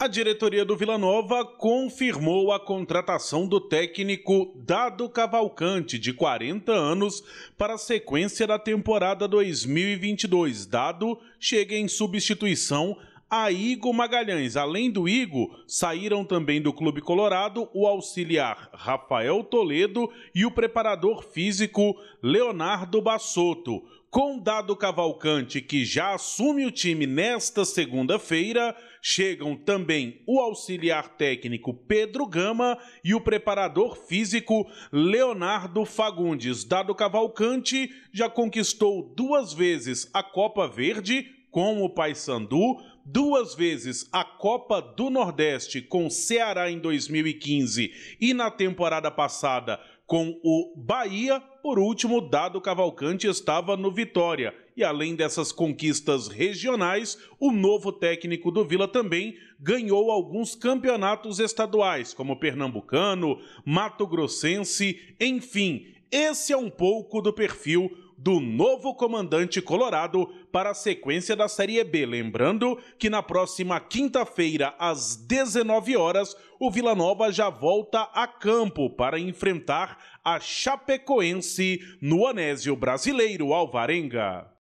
A diretoria do Vila Nova confirmou a contratação do técnico Dado Cavalcante, de 40 anos, para a sequência da temporada 2022. Dado chega em substituição a Igor Magalhães. Além do Igor, saíram também do Clube Colorado o auxiliar Rafael Toledo e o preparador físico Leonardo Bassotto. Com Dado Cavalcante, que já assume o time nesta segunda-feira, chegam também o auxiliar técnico Pedro Gama e o preparador físico Leonardo Fagundes. Dado Cavalcante já conquistou duas vezes a Copa Verde com o Paysandu, duas vezes a Copa do Nordeste com o Ceará em 2015 e na temporada passada com o Bahia. Por último, Dado Cavalcante estava no Vitória. E além dessas conquistas regionais, o novo técnico do Vila também ganhou alguns campeonatos estaduais, como Pernambucano, Mato Grossense, enfim. Esse é um pouco do perfil do novo comandante colorado para a sequência da Série B. Lembrando que na próxima quinta-feira, às 19 horas, o Vila Nova já volta a campo para enfrentar a Chapecoense no Anésio Brasileiro Alvarenga.